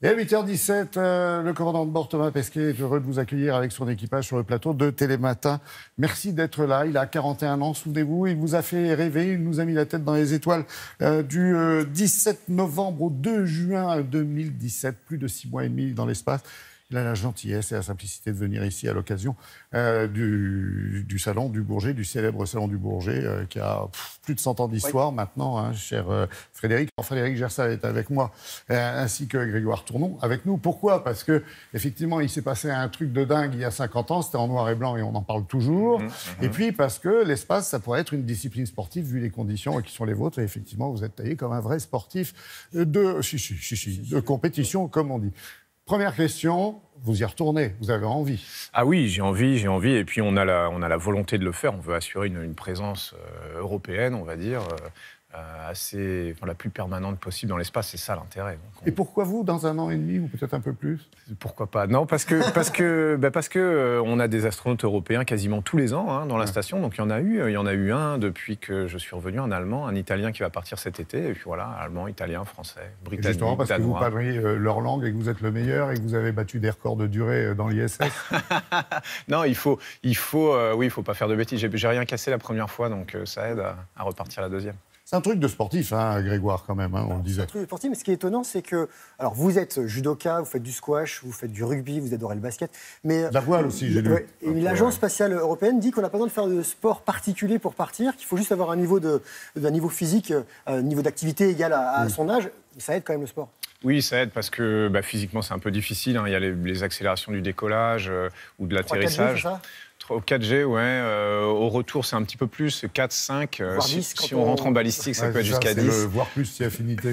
Et à 8h17, euh, le commandant de bord Thomas Pesquet est heureux de vous accueillir avec son équipage sur le plateau de Télématin. Merci d'être là. Il a 41 ans, souvenez-vous, il vous a fait rêver, il nous a mis la tête dans les étoiles euh, du 17 euh, novembre au 2 juin 2017, plus de 6 mois et demi dans l'espace. Il a la gentillesse et la simplicité de venir ici à l'occasion euh, du, du, salon du Bourget, du célèbre salon du Bourget, euh, qui a plus de 100 ans d'histoire maintenant, hein, cher euh, Frédéric. Frédéric Gersal est avec moi, euh, ainsi que Grégoire Tournon avec nous. Pourquoi Parce que effectivement, il s'est passé un truc de dingue il y a 50 ans. C'était en noir et blanc et on en parle toujours. Mmh, mmh. Et puis parce que l'espace, ça pourrait être une discipline sportive vu les conditions qui sont les vôtres. Et effectivement, vous êtes taillé comme un vrai sportif de, si, si, si, de compétition, comme on dit. Première question, vous y retournez, vous avez envie. Ah oui, j'ai envie, j'ai envie, et puis on a, la, on a la volonté de le faire, on veut assurer une, une présence euh, européenne, on va dire, euh, euh, assez, la plus permanente possible dans l'espace. C'est ça l'intérêt. Et pourquoi vous, dans un an et demi, ou peut-être un peu plus Pourquoi pas Non, parce que, parce que, bah, parce que euh, on a des astronautes européens quasiment tous les ans hein, dans la station. Donc il y en a eu, euh, il y en a eu un depuis que je suis revenu, un Allemand, un Italien qui va partir cet été. Et puis voilà, Allemand, Italien, Français, Britannique, Justement parce que vous parlez leur langue et que vous êtes le meilleur et que vous avez battu des records de durée dans l'ISS. non, il faut, il faut, oui, il faut pas faire de bêtises. J'ai rien cassé la première fois, donc ça aide à repartir la deuxième. C'est un truc de sportif, hein, Grégoire, quand même, hein, on le bah, disait. C'est un truc de sportif, mais ce qui est étonnant, c'est que. Alors, vous êtes judoka, vous faites du squash, vous faites du rugby, vous adorez le basket. Mais, la voile aussi, j'ai lu. L'Agence spatiale européenne dit qu'on n'a pas besoin de faire de sport particulier pour partir, qu'il faut juste avoir un niveau, de, niveau physique, euh, un niveau d'activité égal à, mm. son âge. Ça aide quand même le sport. Oui, ça aide parce que bah, physiquement, c'est un peu difficile. Hein. Il y a les, accélérations du décollage euh, ou de l'atterrissage. Au 4G, ouais. Euh, au retour, c'est un petit peu plus, 4, 5. Euh, si, on, rentre en balistique ça peut être jusqu'à 10. voire plus, si affinité.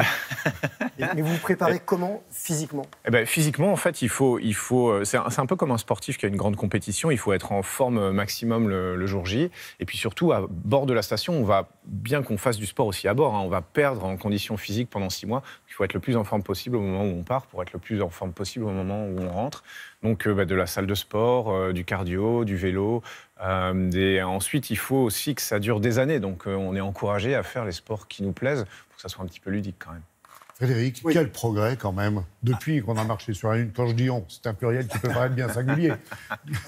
Mais vous vous préparez comment physiquement eh ben, Physiquement, en fait, il faut. Il faut euh, c'est un, peu comme un sportif qui a une grande compétition. Il faut être en forme maximum le, jour J. Et puis surtout, à bord de la station, on va, bien qu'on fasse du sport aussi à bord, hein, on va perdre en condition physique pendant 6 mois. Il faut être le plus en forme possible au moment où on part pour être le plus en forme possible au moment où on rentre. Donc, bah, de la salle de sport, du cardio, du vélo et euh, ensuite, il faut aussi que ça dure des années. Donc, euh, on est encouragé à faire les sports qui nous plaisent pour que ça soit un petit peu ludique quand même. Frédéric, quel progrès quand même depuis qu'on a marché sur la Lune. Quand je dis on, c'est un pluriel qui peut paraître bien singulier.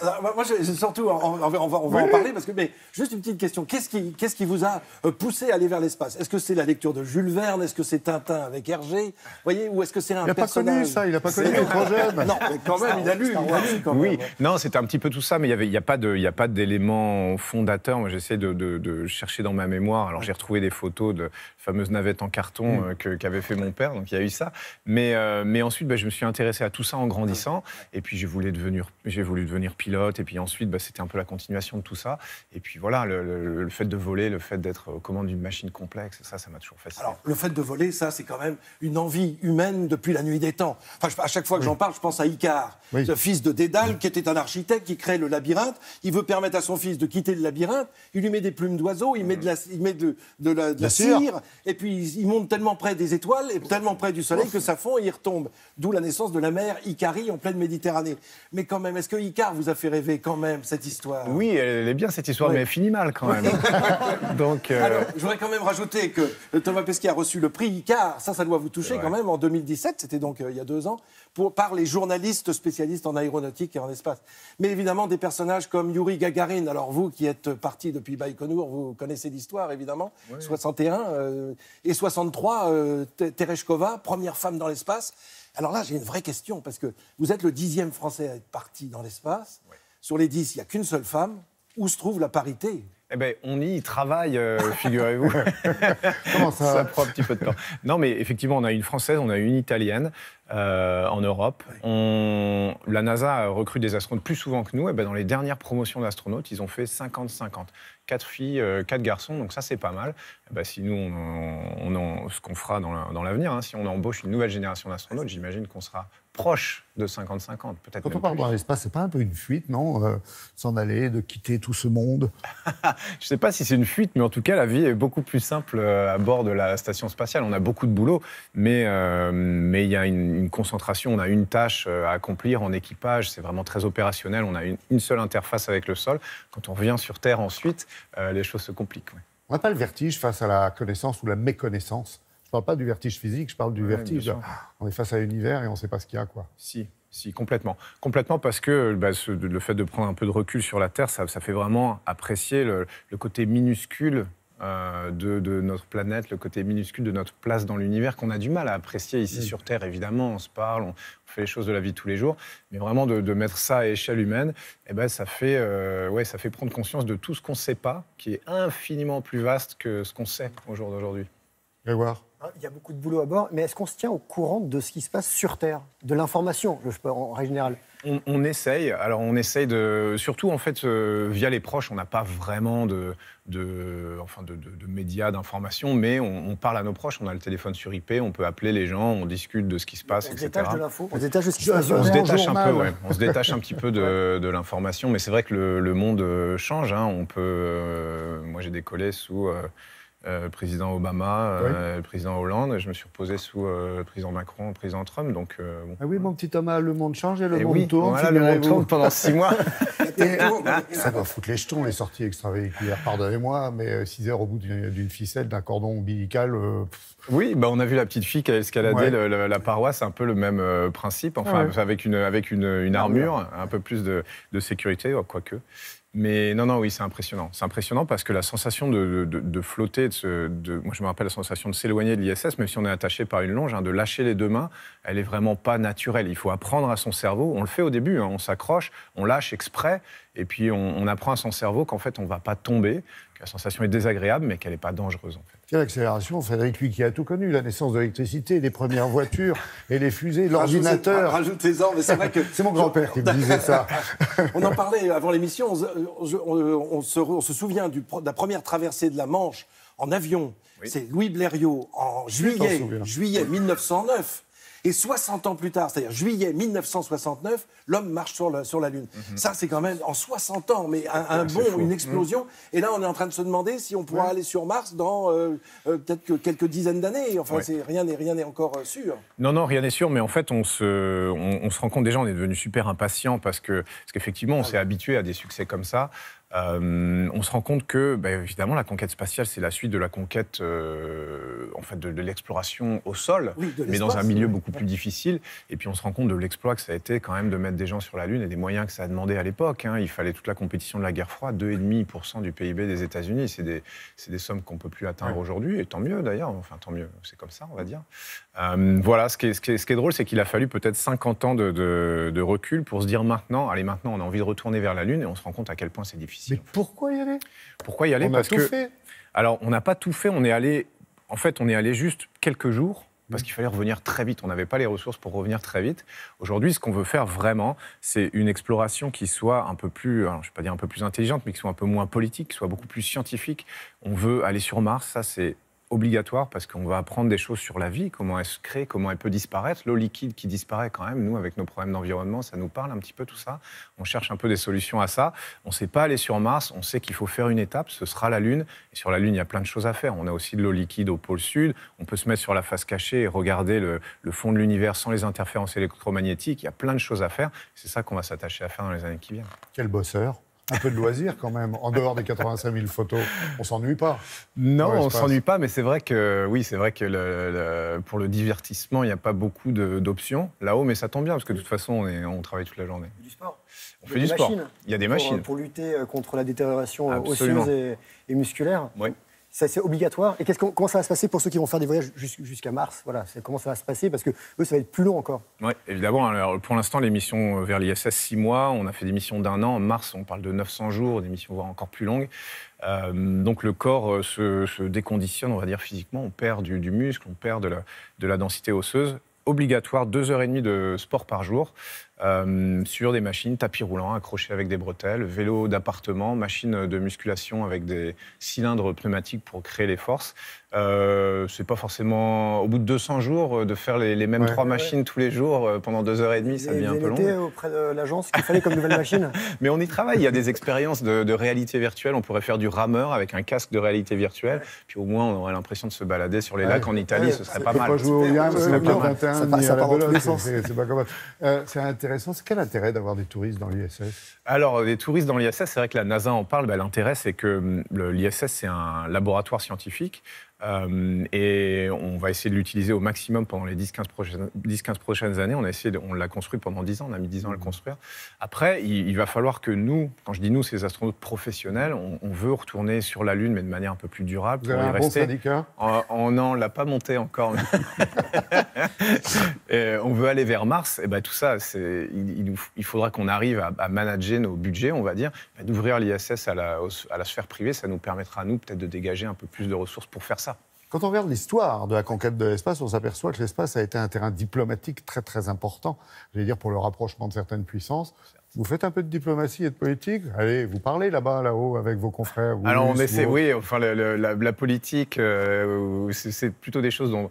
Euh, moi, je, surtout, on, va, en parler parce que, mais juste une petite question. Qu'est-ce qui, qu'est-ce qui vous a euh, poussé à aller vers l'espace Est-ce que c'est la lecture de Jules Verne Est-ce que c'est Tintin avec Hergé Voyez, ou est-ce que c'est un il n'a pas connu, ça, Il n'a pas connu le projet. Non, mais quand même, il a lu. oui, non, c'est un petit peu tout ça, mais il n'y avait, y a pas de, il a pas d'éléments fondateurs. Moi, j'essaie de, de, chercher dans ma mémoire. Alors, j'ai retrouvé des photos de fameuses navettes en carton mm. euh, qu'avait fait mon père, donc il y a eu ça. Mais, euh, mais ensuite, bah, je me suis intéressé à tout ça en grandissant. Et puis, j'ai voulu devenir, j'ai voulu devenir pilote. Et puis ensuite, bah, c'était un peu la continuation de tout ça. Et puis voilà, le, fait de voler, le fait d'être aux commandes d'une machine complexe, ça, ça m'a toujours fasciné. Alors, le fait de voler, ça, c'est quand même une envie humaine depuis la nuit des temps. Enfin, à chaque fois que j'en parle, je pense à Icare, le ce fils de Dédale, qui était un architecte, qui crée le labyrinthe. Il veut permettre à son fils de quitter le labyrinthe. Il lui met des plumes d'oiseaux, il, met de la, il met de, de la, cire. et puis il monte tellement près des étoiles, tellement près du soleil que ça fond et il retombe. D'où la naissance de la mer Icarie en pleine Méditerranée. Mais quand même, est-ce que Icar vous a fait rêver quand même cette histoire Oui, elle est bien cette histoire, mais elle finit mal quand même. Donc, euh, je voudrais quand même rajouter que euh, Thomas Pesquet a reçu le prix Icar, ça, ça doit vous toucher quand même, en 2017, c'était donc euh, il y a deux ans, pour, par les journalistes spécialistes en aéronautique et en espace. Mais évidemment, des personnages comme Yuri Gagarin, alors vous qui êtes parti depuis Baïkonour, vous connaissez l'histoire évidemment, 61 et 63, Thérèse Tereshkova, première femme dans l'espace. Alors là, j'ai une vraie question, parce que vous êtes le dixième Français à être parti dans l'espace. Sur les dix, il n'y a qu'une seule femme. Où se trouve la parité eh ben, on y travaille, euh, figurez-vous. Comment ça Ça prend un petit peu de temps. Non, mais effectivement, on a une française, on a une italienne, euh, en Europe. On, la NASA recrute des astronautes plus souvent que nous. Et ben dans les dernières promotions d'astronautes, ils ont fait 50-50. Quatre filles, euh, quatre garçons, donc ça c'est pas mal. Eh ben, si nous, on, ce qu'on fera dans l'avenir, hein, si on embauche une nouvelle génération d'astronautes, j'imagine qu'on sera proche de 50-50, peut-être. Quand on parle dans l'espace, c'est pas un peu une fuite, non euh, S'en aller, de quitter tout ce monde Je sais pas si c'est une fuite, mais en tout cas, la vie est beaucoup plus simple à bord de la station spatiale. On a beaucoup de boulot, mais il y a une une concentration, on a une tâche euh, à accomplir en équipage, c'est vraiment très opérationnel, on a une, seule interface avec le sol. Quand on revient sur Terre ensuite, euh, les choses se compliquent. On n'a pas le vertige face à la connaissance ou la méconnaissance. Je ne parle pas du vertige physique, je parle du vertige. Ah, on est face à l'univers et on ne sait pas ce qu'il y a. Quoi. Si, si, complètement. Complètement parce que bah, le fait de prendre un peu de recul sur la Terre, ça, fait vraiment apprécier le côté minuscule euh, de, notre planète, le côté minuscule de notre place dans l'univers qu'on a du mal à apprécier ici mm. sur Terre. Évidemment, on se parle, on, fait les choses de la vie tous les jours, mais vraiment de, mettre ça à échelle humaine, eh ben, ça, fait, euh, ouais, ça fait prendre conscience de tout ce qu'on ne sait pas, qui est infiniment plus vaste que ce qu'on sait au jour d'aujourd'hui. Grégoire Hein, il y a beaucoup de boulot à bord, mais est-ce qu'on se tient au courant de ce qui se passe sur Terre, de l'information, je en règle générale on, essaye. Alors, on essaye de. Surtout, en fait, euh, via les proches, on n'a pas vraiment de, de, enfin de, médias, d'information, mais on, parle à nos proches. On a le téléphone sur IP, on peut appeler les gens, on discute de ce qui se passe, on etc. On se détache de un peu, On se détache un petit peu de, l'information, mais c'est vrai que le, monde euh, change. Hein. On peut. Euh, moi, j'ai décollé sous. Euh, président Obama, euh, président Hollande, je me suis reposé sous euh, président Macron, président Trump. Donc, Ah oui, mon petit Thomas, le monde change et le eh monde tourne. le monde tourne pendant six mois. ça va foutre les jetons, les sorties extravéhiculaires. Pardonnez-moi, mais 6 heures au bout d'une ficelle, d'un cordon ombilical. oui, bah, on a vu la petite fille qui a escaladé la paroi, c'est un peu le même principe, enfin, avec, une, avec une, ah, armure, un peu plus de, de sécurité, quoique. Mais non, non, oui, c'est impressionnant. C'est impressionnant parce que la sensation de, flotter, de, moi je me rappelle la sensation de s'éloigner de l'ISS, même si on est attaché par une longe, hein, de lâcher les deux mains, elle n'est vraiment pas naturelle. Il faut apprendre à son cerveau. On le fait au début, hein, on s'accroche, on lâche exprès, et puis, on, apprend à son cerveau qu'en fait, on ne va pas tomber, que la sensation est désagréable, mais qu'elle n'est pas dangereuse. En fait. L'accélération, Frédéric, lui qui a tout connu, la naissance de l'électricité, les premières voitures et les fusées, l'ordinateur. Rajoutez-en, mais c'est vrai que. c'est mon grand-père qui disait ça. on en parlait avant l'émission, on, se, souvient de la première traversée de la Manche en avion. C'est Louis Blériot en juillet, juillet 1909 et 60 ans plus tard, c'est-à-dire juillet 1969, l'homme marche sur la, Lune. Mhm. Ça, c'est quand même en 60 ans, mais un, bon, bond, une explosion. Mhm. Et là, on est en train de se demander si on pourra aller sur Mars dans euh, euh, peut-être quelques dizaines d'années. Enfin, rien n'est rien n'est encore euh, sûr. Non, non, rien n'est sûr. Mais en fait, on se, on, se rend compte déjà, on est devenu super impatient parce que parce qu'effectivement, on ah s'est habitué à des succès comme ça. on se rend compte que, bah, évidemment, la conquête spatiale, c'est la suite de la conquête en fait, de, l'exploration au sol, mais dans un milieu beaucoup plus difficile. Et puis on se rend compte de l'exploit que ça a été quand même de mettre des gens sur la Lune et des moyens que ça a demandé à l'époque. Hein. Il fallait toute la compétition de la guerre froide, 2,5% du PIB des États-Unis. C'est des, sommes qu'on ne peut plus atteindre aujourd'hui, et tant mieux d'ailleurs. Enfin, tant mieux, c'est comme ça, on va dire. Euh, voilà, ce qui est, ce qui est, drôle, c'est qu'il a fallu peut-être 50 ans de, recul pour se dire maintenant, allez, maintenant, on a envie de retourner vers la Lune, et on se rend compte à quel point c'est difficile. Mais pourquoi y aller Pourquoi y aller Parce tout que, fait. Alors, on n'a pas tout fait. On est allé en fait, on est allé juste quelques jours parce mmh. qu'il fallait revenir très vite. On n'avait pas les ressources pour revenir très vite. Aujourd'hui, ce qu'on veut faire vraiment, c'est une exploration qui soit un peu plus, je ne vais pas dire un peu plus intelligente, mais qui soit un peu moins politique, qui soit beaucoup plus scientifique. On veut aller sur Mars, ça c'est obligatoire parce qu'on va apprendre des choses sur la vie, comment elle se crée, comment elle peut disparaître. L'eau liquide qui disparaît quand même, nous, avec nos problèmes d'environnement, ça nous parle un petit peu tout ça. On cherche un peu des solutions à ça. On ne sait pas aller sur Mars, on sait qu'il faut faire une étape, ce sera la Lune. Et sur la Lune, il y a plein de choses à faire. On a aussi de l'eau liquide au pôle sud, on peut se mettre sur la face cachée et regarder le, le fond de l'univers sans les interférences électromagnétiques. Il y a plein de choses à faire. C'est ça qu'on va s'attacher à faire dans les années qui viennent. Quel bosseur un peu de loisir quand même. En dehors des 85 000 photos, on s'ennuie pas. Non, on s'ennuie pas, mais c'est vrai que oui, c'est vrai que pour le divertissement, il n'y a pas beaucoup d'options là-haut, mais ça tombe bien parce que de toute façon, on, travaille toute la journée. Du sport. On fait du sport. Il y a des machines. Pour lutter euh, contre la détérioration osseuse et, et musculaire c'est obligatoire. Et ce comment ça va se passer pour ceux qui vont faire des voyages jusqu'à mars Voilà, comment ça va se passer Parce que eux, ça va être plus long encore. Oui, évidemment. Alors, pour l'instant, les missions vers l'ISS, six mois. On a fait des missions d'un an. En mars, on parle de 900 jours, des missions voire encore plus longues. Euh, donc le corps euh, se, déconditionne, on va dire physiquement. On perd du, muscle, on perd de la, de la densité osseuse obligatoire deux heures et demie de sport par jour. Euh, sur des machines tapis roulants accrochés avec des bretelles, vélo d'appartement, machine de musculation avec des cylindres pneumatiques pour créer les forces. Euh, c'est pas forcément au bout de 200 jours euh, de faire les, mêmes trois machines tous les jours euh, pendant deux heures et demie, ça devient un peu long. auprès de l'agence qu'il fallait comme nouvelle machine. Mais on y travaille. Il y a des expériences de, réalité virtuelle. On pourrait faire du rameur avec un casque de réalité virtuelle. Puis au moins, on aurait l'impression de se balader sur les lacs en Italie. ce serait pas mal. Pas au c'est pas comme c'est quel intérêt d'avoir des touristes dans l'ISS Alors, euh, des touristes dans l'ISS, c'est vrai que la NASA en parle. Bah, l'intérêt, c'est que hum, l'ISS, c'est un laboratoire scientifique euh, et on va essayer de l'utiliser au maximum pendant les 10-15 prochaines, prochaines années. On, essayé on l'a construit pendant 10 ans, on a mis 10 ans à le mmh. construire. Après, il, va falloir que nous, quand je dis nous, ces astronautes professionnels, on, veut retourner sur la Lune, mais de manière un peu plus durable. Vous avez un bon syndicat en, on ne l'a pas monté encore. on veut aller vers Mars. Et ben, tout ça, c'est, il, faudra qu'on arrive à, manager nos budgets, on va dire. d'ouvrir l'ISS à la, à la sphère privée, ça nous permettra, à nous, peut-être de dégager un peu plus de ressources pour faire ça quand on regarde l'histoire de la conquête de l'espace, on s'aperçoit que l'espace a été un terrain diplomatique très très important, j'allais dire pour le rapprochement de certaines puissances. Vous faites un peu de diplomatie et de politique Allez, vous parlez là-bas, là-haut, avec vos confrères. Alors on essaie, oui, enfin la, politique, euh, c'est plutôt des choses dont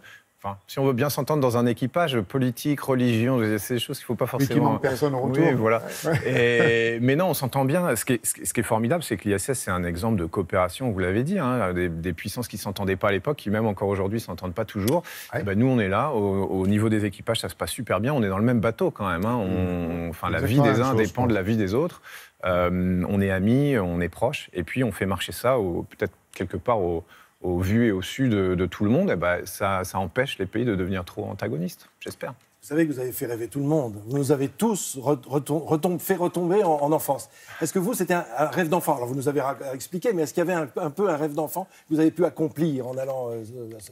si on veut bien s'entendre dans un équipage, politique, religion, c'est des choses qu'il ne faut pas forcément. Oui, personne en retour. Oui, voilà. mais non, on s'entend bien. Ce qui est, ce qui est formidable, c'est que l'ISS, c'est un exemple de coopération, vous l'avez dit, hein, des, puissances qui ne s'entendaient pas à l'époque, qui même encore aujourd'hui ne s'entendent pas toujours. Eh ben, nous, on est là. Au, niveau des équipages, ça se passe super bien. On est dans le même bateau quand même. Hein. Mmh. enfin, la vie des uns dépend de la vie des autres. Euh, on est amis, on est proches. Et puis, on fait marcher ça peut-être quelque part au au vu et au su de, tout le monde, eh ben, ça empêche les pays de devenir trop antagonistes, j'espère. Vous savez que vous avez fait rêver tout le monde. Vous nous avez tous fait retomber en, enfance. Est-ce que vous, c'était un, rêve d'enfant Alors, vous nous avez expliqué, mais est-ce qu'il y avait un, peu un rêve d'enfant que vous avez pu accomplir en allant. Euh,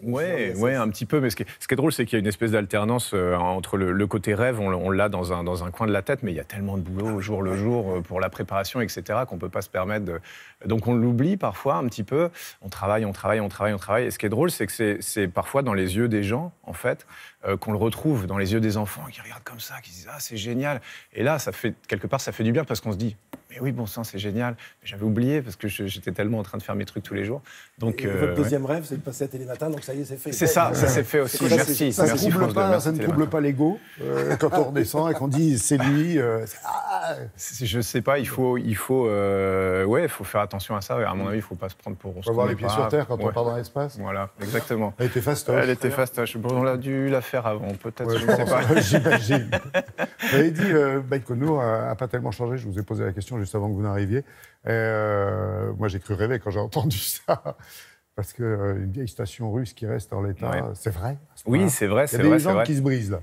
euh ouais, ouais, un petit peu. Mais ce qui est, drôle, c'est qu'il y a une espèce d'alternance euh, entre le, côté rêve, on, l'a dans un, coin de la tête, mais il y a tellement de boulot au jour le jour euh, pour la préparation, etc., qu'on ne peut pas se permettre Donc, on l'oublie parfois un petit peu. On travaille, on travaille, on travaille, on travaille. Et ce qui est drôle, c'est que c'est parfois dans les yeux des gens, en fait, qu'on le retrouve dans les yeux des des enfants qui regardent comme ça, qui disent Ah, c'est génial. Et là, ça fait, quelque part, ça fait du bien parce qu'on se dit mais oui, bon sang, c'est génial. J'avais oublié parce que j'étais tellement en train de faire mes trucs tous les jours. Donc, euh, votre deuxième rêve, c'est de passer à Télématin, donc ça y est, c'est fait. C'est ça, ça s'est fait aussi. merci. Ça, merci, trouble pas, ça ne trouble pas l'ego euh, quand on redescend et qu'on dit c'est lui. Euh, je ne sais pas, il faut, il faut, ouais, faut faire attention à ça. À mon avis, il ne faut pas se prendre pour. On va avoir les pieds sur terre quand on part dans l'espace. Voilà, exactement. Elle était fastoche. Elle était fastoche. on a dû la faire avant, peut-être. je ne sais pas. J'imagine. Vous avez dit, Baïkonour n'a pas tellement changé. Je vous ai posé la question juste avant que vous n'arriviez. Euh, moi, j'ai cru rêver quand j'ai entendu ça. Parce qu'une euh, une vieille station russe qui reste en l'état, c'est vrai Oui, c'est vrai, c'est des gens qui se brisent, là.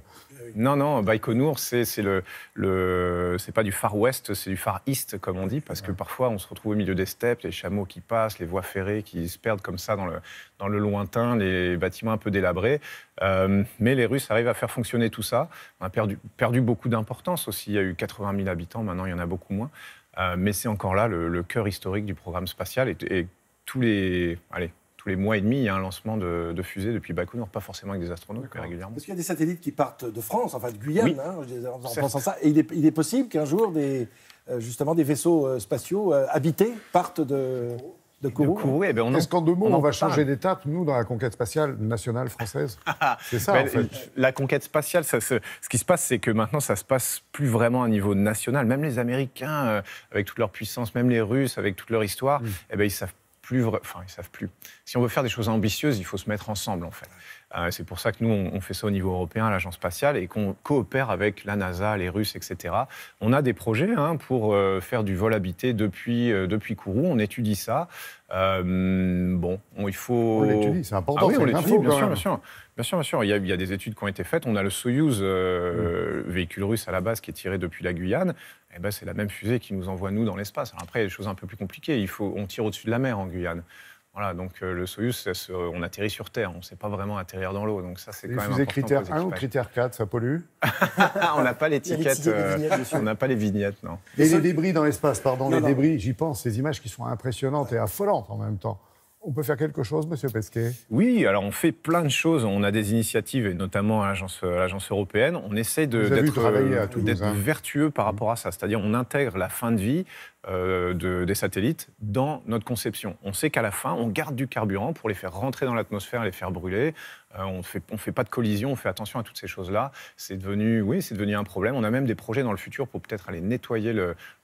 Non, non, Baïkonour, c'est le, le c'est pas du Far West, c'est du Far East, comme on dit, parce que parfois on se retrouve au milieu des steppes, les chameaux qui passent, les voies ferrées qui se perdent comme ça dans le, dans le lointain, les bâtiments un peu délabrés. Euh, mais les Russes arrivent à faire fonctionner tout ça. On a perdu, perdu beaucoup d'importance aussi. Il y a eu 80 000 habitants, maintenant il y en a beaucoup moins. Euh, mais c'est encore là le, cœur historique du programme spatial. Et, tous les, allez, tous les mois et demi, il y a un lancement de, fusées depuis Baikonur, pas forcément avec des astronautes, mais régulièrement. Parce qu'il y a des satellites qui partent de France, enfin de Guyane, hein, en pensant ça. Et il est, il est possible qu'un jour, des, euh, justement, des vaisseaux euh, spatiaux habités partent de, eh ben, Est-ce qu'en deux mots, on, va changer d'étape, nous, dans la conquête spatiale nationale française ah, C'est ça, ben, La conquête spatiale, ce, qui se passe, c'est que maintenant, ça se passe plus vraiment à niveau national. Même les Américains, euh, avec toute leur puissance, même les Russes, avec toute leur histoire, mm. et eh ben, ils savent plus, enfin, ils savent plus. Si on veut faire des choses ambitieuses, il faut se mettre ensemble, en fait. Euh, c'est pour ça que nous, on, fait ça au niveau européen, l'agence spatiale, et qu'on coopère avec la NASA, les Russes, etc. On a des projets hein, pour euh, faire du vol habité depuis, euh, depuis Kourou. On étudie ça. bon, il faut. On l'étudie, c'est important. Ah oui, on bien, sûr, bien sûr. Bien sûr, Il y, a, des études qui ont été faites. On a le Soyuz, mm. véhicule russe à la base, qui est tiré depuis la Guyane. Et eh ben, c'est la même fusée qui nous envoie, nous, dans l'espace. après, il y a des choses un peu plus compliquées. Il faut, on tire au-dessus de la mer en Guyane. Voilà, donc euh, le Soyuz, on atterrit sur Terre, on ne sait pas vraiment atterrir dans l'eau. Donc ça, c'est quand même important. critère 1 ou critère 4, ça pollue On n'a pas l'étiquette, euh, on n'a pas les vignettes, non. Et les débris dans l'espace, pardon, les débris, j'y pense, ces images qui sont impressionnantes et affolantes en même temps on peut faire quelque chose, Monsieur Pesquet Oui, alors on fait plein de choses. On a des initiatives, et notamment à l'agence euh, européenne. On essaie d'être euh, hein. vertueux par mmh. rapport à ça. C'est-à-dire, on intègre la fin de vie euh, des satellites dans notre conception. On sait qu'à la fin, on garde du carburant pour les faire rentrer dans l'atmosphère, les faire brûler. on ne fait pas de collision, on fait attention à toutes ces choses-là. C'est devenu, oui, c'est devenu un problème. On a même des projets dans le futur pour peut-être aller nettoyer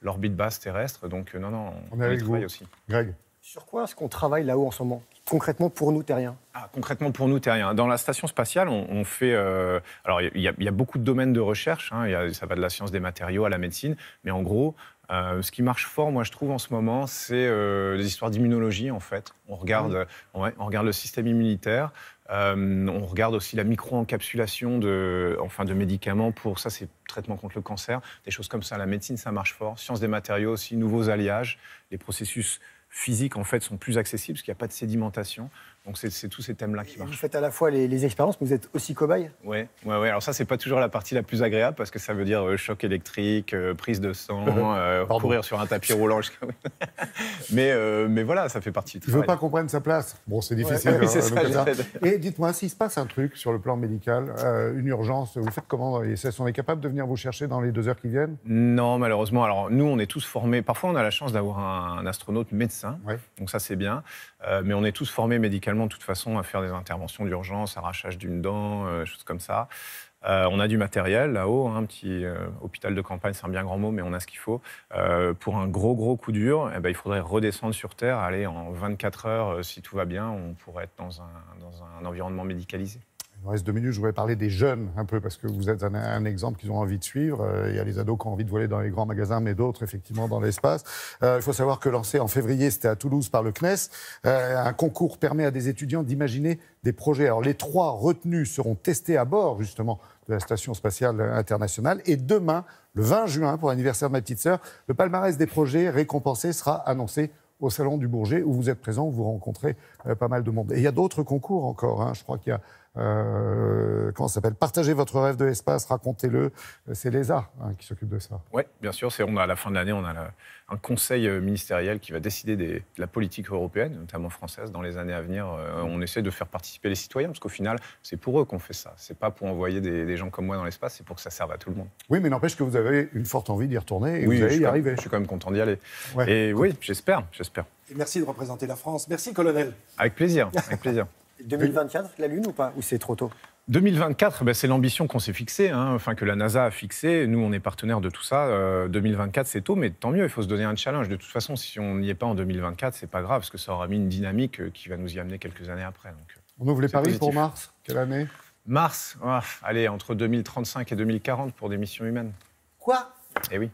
l'orbite basse terrestre. Donc, non, non, on, travaille aussi. Greg sur quoi est-ce qu'on travaille là-haut en ce moment Concrètement pour nous, terriens ah, Concrètement pour nous, terriens. Dans la station spatiale, on, fait. Euh, alors, il y, a beaucoup de domaines de recherche. Hein, y a, ça va de la science des matériaux à la médecine. Mais en gros, euh, ce qui marche fort, moi, je trouve, en ce moment, c'est les euh, histoires d'immunologie, en fait. On regarde, ouais, on regarde le système immunitaire. on regarde aussi la micro-encapsulation de, enfin, de médicaments pour ça, c'est traitement contre le cancer, des choses comme ça. La médecine, ça marche fort. Science des matériaux aussi, nouveaux alliages, les processus physiques en fait sont plus accessibles parce qu'il n'y a pas de sédimentation. Donc c'est tous ces thèmes-là qui marchent. Vous faites à la fois les, expériences, mais vous êtes aussi cobaye Ouais, ouais, ouais. Alors ça, c'est pas toujours la partie la plus agréable parce que ça veut dire euh, choc électrique, euh, prise de sang, euh, courir sur un tapis roulant. mais, mais voilà, ça fait partie. Du travail. veux pas qu'on prenne sa place. Bon, c'est difficile. Hein, Et dites-moi, s'il se passe un truc sur le plan médical, une urgence, vous faites comment Et ce on est capable de venir vous chercher dans les deux heures qui viennent Non, malheureusement. Alors nous, on est tous formés. Parfois, on a la chance d'avoir un, astronaute médecin. Donc ça, c'est bien. mais on est tous formés médicalement de toute façon, à faire des interventions d'urgence, arrachage d'une dent, euh, choses comme ça. Euh, on a du matériel là-haut, un hein, petit euh, hôpital de campagne, c'est un bien grand mot, mais on a ce qu'il faut. pour un gros, gros coup dur, eh ben, il faudrait redescendre sur Terre, aller en 24 heures, si tout va bien, on pourrait être dans un, dans un environnement médicalisé me reste deux minutes, je voudrais parler des jeunes un peu, parce que vous êtes un, exemple qu'ils ont envie de suivre. Euh, il y a les ados qui ont envie de voler dans les grands magasins, mais d'autres, effectivement, dans l'espace. Euh, il faut savoir que lancé en février, c'était à Toulouse par le CNES, euh, un concours permet à des étudiants d'imaginer des projets. Alors, les trois retenus seront testés à bord, justement, de la Station spatiale internationale. Et demain, le 20 juin, pour l'anniversaire de ma petite sœur, le palmarès des projets récompensés sera annoncé au Salon du Bourget, où vous êtes présent, où vous rencontrez euh, pas mal de monde. Et il y a d'autres concours encore. Hein. Je crois qu'il y a euh, comment s'appelle Partagez votre rêve de l'espace, racontez-le. Euh, c'est l'ESA hein, qui s'occupe de ça. Oui, bien sûr. C'est on a à la fin de l'année, on a un conseil euh, ministériel qui va décider des, de la politique européenne, notamment française, dans les années à venir. on essaie de faire participer les citoyens parce qu'au final, c'est pour eux qu'on fait ça. C'est pas pour envoyer des, gens comme moi dans l'espace, c'est pour que ça serve à tout le monde. Oui, mais n'empêche que vous avez une forte envie d'y retourner et oui, vous allez y arriver. je suis quand même content d'y aller. et oui, j'espère, j'espère merci de représenter la France. Merci, colonel. Avec plaisir, avec plaisir. 2024, la Lune ou pas Ou c'est trop tôt 2024, ben c'est l'ambition qu'on s'est fixée, hein, enfin que la NASA a fixée. Nous, on est partenaire de tout ça. 2024, euh, c'est tôt, mais tant mieux. Il faut se donner un challenge. De toute façon, si on n'y est pas en 2024, c'est pas grave, parce que ça aura mis une dynamique euh, qui va nous y amener quelques années après. Donc, euh, on ouvre les paris pour Mars. Quelle année Mars, ah, allez, entre 2035 et 2040 pour des missions humaines. Quoi Eh oui.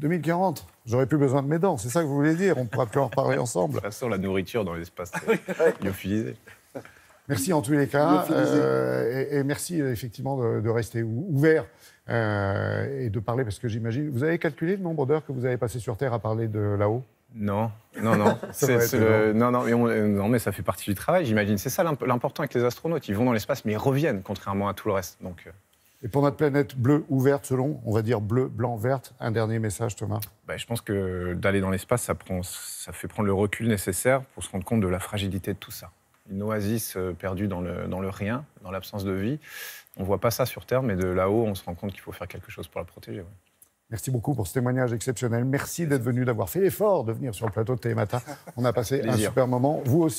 2040, j'aurais plus besoin de mes dents. C'est ça que vous voulez dire On pourra plus en reparler ensemble. De toute façon, la nourriture dans l'espace lyophilisé. Merci en tous les cas. Euh, et, merci euh, effectivement de, rester ouvert euh, et de parler parce que j'imagine. Vous avez calculé le nombre d'heures que vous avez passé sur Terre à parler de là-haut non, non, non. non, non mais, ça fait partie du travail, j'imagine. C'est ça l'important avec les astronautes. Ils vont dans l'espace, mais ils reviennent, contrairement à tout le reste. Donc, et pour notre planète bleue ou verte, selon, on va dire bleu, blanc, verte, un dernier message, Thomas bah, Je pense que d'aller dans l'espace, ça, prend, ça fait prendre le recul nécessaire pour se rendre compte de la fragilité de tout ça. Une oasis euh, perdue dans le, dans le rien, dans l'absence de vie. On ne voit pas ça sur Terre, mais de là-haut, on se rend compte qu'il faut faire quelque chose pour la protéger. Merci beaucoup pour ce témoignage exceptionnel. Merci d'être venu, d'avoir fait l'effort de venir sur le plateau de Télématin. On a passé un super moment. Vous aussi.